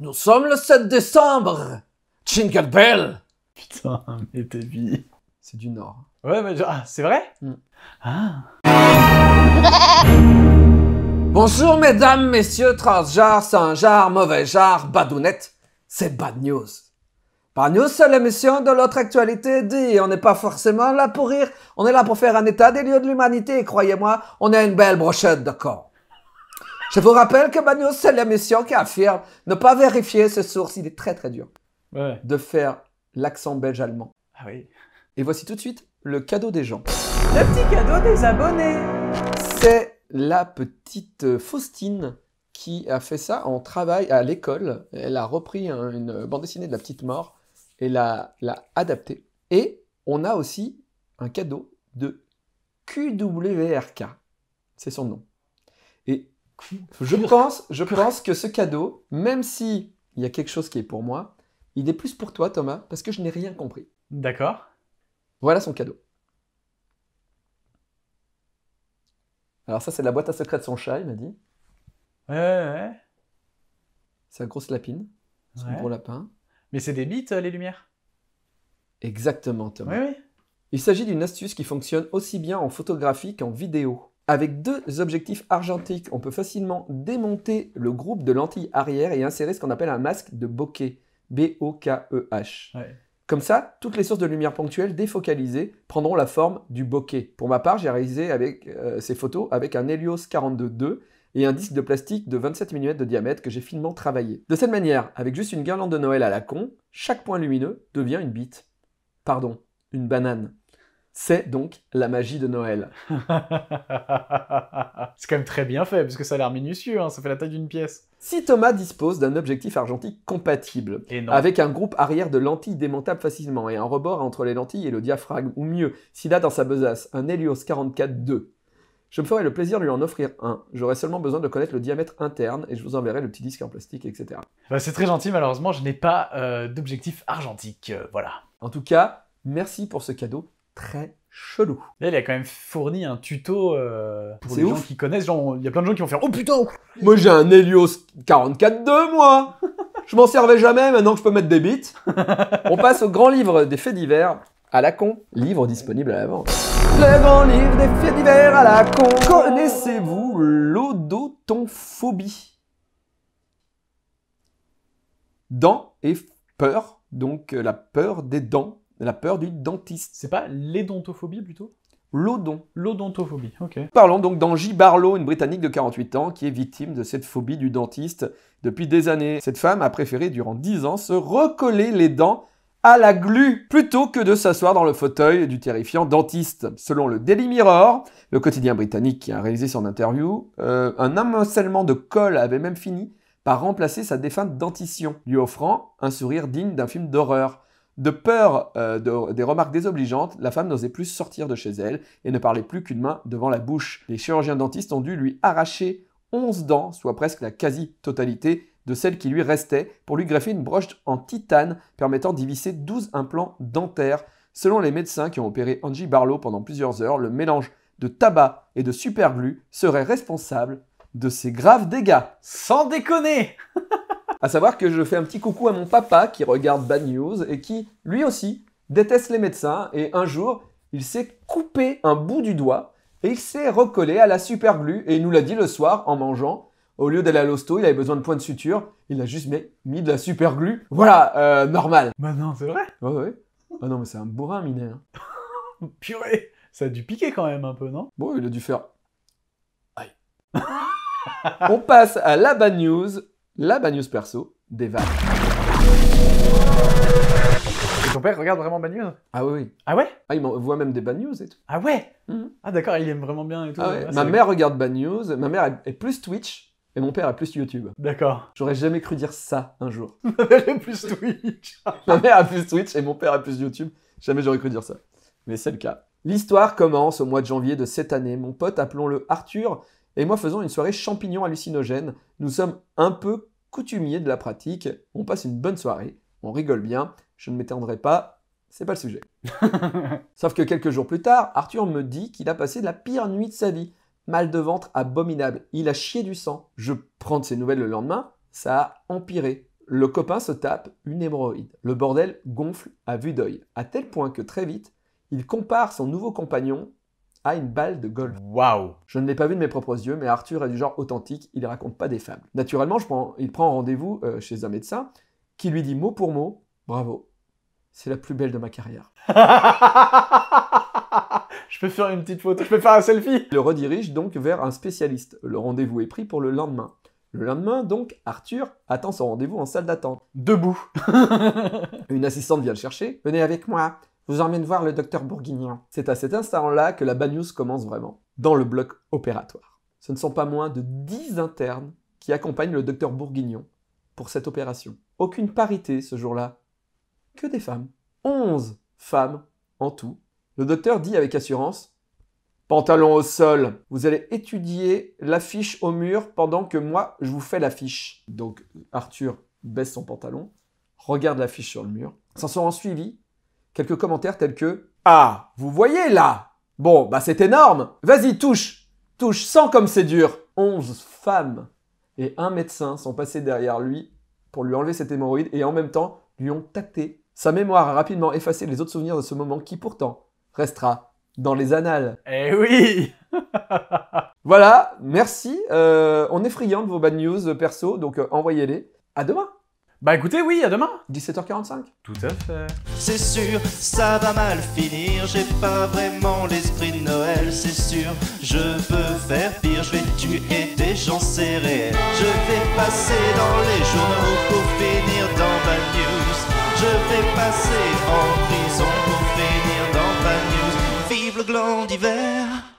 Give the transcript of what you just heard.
Nous sommes le 7 décembre Jingle Bell Putain, mais t'es vie. C'est du Nord. Ouais, mais ah, c'est vrai mm. Ah Bonjour mesdames, messieurs, transgenres, sans mauvais jar, badounettes, c'est Bad News. Bad News, c'est l'émission de l'autre actualité dit. On n'est pas forcément là pour rire, on est là pour faire un état des lieux de l'humanité et croyez-moi, on a une belle brochette de corps. Je vous rappelle que Manuel c'est l'émission qui affirme ne pas vérifier ses sources. Il est très très dur de faire l'accent belge-allemand. Ah oui. Et voici tout de suite le cadeau des gens. Le petit cadeau des abonnés. C'est la petite Faustine qui a fait ça en travail à l'école. Elle a repris une bande dessinée de la petite mort et l'a, l'a adaptée. Et on a aussi un cadeau de QWRK. C'est son nom. Et je pense, je pense que ce cadeau, même si il y a quelque chose qui est pour moi, il est plus pour toi, Thomas, parce que je n'ai rien compris. D'accord. Voilà son cadeau. Alors ça, c'est la boîte à secret de son chat, il m'a dit. Ouais, ouais, ouais. C'est un grosse lapine. C'est un gros lapin. Mais c'est des bites, euh, les lumières Exactement, Thomas. Il s'agit d'une astuce qui fonctionne aussi bien en photographie qu'en vidéo. Avec deux objectifs argentiques, on peut facilement démonter le groupe de lentilles arrière et insérer ce qu'on appelle un masque de bokeh. B-O-K-E-H. Comme ça, toutes les sources de lumière ponctuelle défocalisées prendront la forme du bokeh. Pour ma part, j'ai réalisé avec, euh, ces photos avec un Helios 42.2 et un mhm. disque de plastique de 27 mm de diamètre que j'ai finement travaillé. De cette manière, avec juste une guirlande de Noël à la con, chaque point lumineux devient une bite. Pardon, une banane. C'est donc la magie de Noël. c'est quand même très bien fait, parce que ça a l'air minutieux, hein, ça fait la taille d'une pièce. Si Thomas dispose d'un objectif argentique compatible, avec un groupe arrière de lentilles démontable facilement et un rebord entre les lentilles et le diaphragme, ou mieux, s'il a dans sa besace un Helios 44-2, je me ferai le plaisir de lui en offrir un. J'aurai seulement besoin de connaître le diamètre interne et je vous enverrai le petit disque en plastique, etc. Bah, c'est très gentil, malheureusement, je n'ai pas euh, d'objectif argentique. Euh, voilà. En tout cas, merci pour ce cadeau très chelou. Là, il a quand même fourni un tuto euh, pour les gens qui connaissent. Genre, il y a plein de gens qui vont faire Oh putain Moi j'ai un Helios 44-2 moi Je m'en servais jamais, maintenant que je peux mettre des bits. On passe au grand livre des faits divers à la con. Livre disponible à la vente. Le grand livre des faits divers à la con. Connaissez-vous l'odotonphobie Dents et peur, donc euh, la peur des dents la peur du dentiste. C'est pas l'édontophobie plutôt L'odon. L'odontophobie, ok. Parlons donc d'Angie Barlow, une Britannique de 48 ans qui est victime de cette phobie du dentiste depuis des années. Cette femme a préféré durant 10 ans se recoller les dents à la glu plutôt que de s'asseoir dans le fauteuil du terrifiant dentiste. Selon le Daily Mirror, le quotidien britannique qui a réalisé son interview, euh, un amoncellement de colle avait même fini par remplacer sa défunte dentition, lui offrant un sourire digne d'un film d'horreur. De peur euh, des remarques désobligeantes, la femme n'osait plus sortir de chez elle et ne parlait plus qu'une main devant la bouche. Les chirurgiens dentistes ont dû lui arracher 11 dents, soit presque la quasi-totalité de celles qui lui restaient, pour lui greffer une broche en titane permettant d'y visser 12 implants dentaires. Selon les médecins qui ont opéré Angie Barlow pendant plusieurs heures, le mélange de tabac et de superglue serait responsable de ces graves dégâts. Sans déconner À savoir que je fais un petit coucou à mon papa qui regarde Bad News et qui, lui aussi, déteste les médecins et un jour, il s'est coupé un bout du doigt et il s'est recollé à la glue et il nous l'a dit le soir en mangeant. Au lieu d'aller à l'hosto, il avait besoin de points de suture. Il a juste mis, de la super glue. Voilà, euh, normal. Bah non, c'est vrai Ouais, ouais. Ah non, mais c'est un bourrin, Minet. Hein. Purée Ça a dû piquer quand même un peu, non Bon, il a dû faire... Aïe. On passe à la bad news la bad news perso des vagues. Et ton père regarde vraiment Bad News Ah oui, oui. Ah ouais Ah, il voit même des Bad News et tout. Ah ouais mhm. Ah d'accord, il aime vraiment bien et tout. Ah ah, ma mère regarde Bad News, ma mère est plus Twitch et mon père est plus YouTube. D'accord. J'aurais jamais cru dire ça un jour. ma mère est plus Twitch. ma mère a plus Twitch et mon père a plus YouTube. Jamais j'aurais cru dire ça. Mais c'est le cas. L'histoire commence au mois de janvier de cette année. Mon pote, appelons-le Arthur, et moi faisons une soirée champignon hallucinogène. Nous sommes un peu coutumiers de la pratique, on passe une bonne soirée, on rigole bien, je ne m'éteindrai pas, c'est pas le sujet. Sauf que quelques jours plus tard, Arthur me dit qu'il a passé la pire nuit de sa vie. Mal de ventre abominable, il a chié du sang. Je prends de ses nouvelles le lendemain, ça a empiré. Le copain se tape une hémorroïde. Le bordel gonfle à vue d'œil, à tel point que très vite, il compare son nouveau compagnon à une balle de golf. Waouh Je ne l'ai pas vu de mes propres yeux, mais Arthur est du genre authentique, il ne raconte pas des fables. Naturellement, je prends, il prend rendez-vous euh, chez un médecin qui lui dit mot pour mot Bravo, c'est la plus belle de ma carrière. je peux faire une petite photo, je peux faire un selfie Il le redirige donc vers un spécialiste. Le rendez-vous est pris pour le lendemain. Le lendemain, donc, Arthur attend son rendez-vous en salle d'attente. Debout Une assistante vient le chercher. Venez avec moi vous emmène voir le docteur Bourguignon. C'est à cet instant-là que la news commence vraiment, dans le bloc opératoire. Ce ne sont pas moins de 10 internes qui accompagnent le docteur Bourguignon pour cette opération. Aucune parité ce jour-là. Que des femmes. 11 femmes en tout. Le docteur dit avec assurance Pantalon au sol. Vous allez étudier l'affiche au mur pendant que moi, je vous fais l'affiche. Donc Arthur baisse son pantalon, regarde l'affiche sur le mur. S'en en suivi, quelques commentaires tels que Ah, vous voyez là Bon, bah c'est énorme Vas-y, touche Touche sans comme c'est dur 11 femmes et un médecin sont passés derrière lui pour lui enlever cette hémorroïde et en même temps lui ont tâté. Sa mémoire a rapidement effacé les autres souvenirs de ce moment qui pourtant restera dans les annales. Eh oui Voilà, merci. Euh, on est friand de vos bad news euh, perso, donc euh, envoyez-les. À demain bah écoutez, oui, à demain 17h45 Tout à fait. C'est sûr, ça va mal finir, j'ai pas vraiment l'esprit de Noël, c'est sûr, je veux faire pire, je vais tuer des gens, serrés. Je vais passer dans les journaux pour finir dans Bad News. Je vais passer en prison pour finir dans Bad News. Vive le gland d'hiver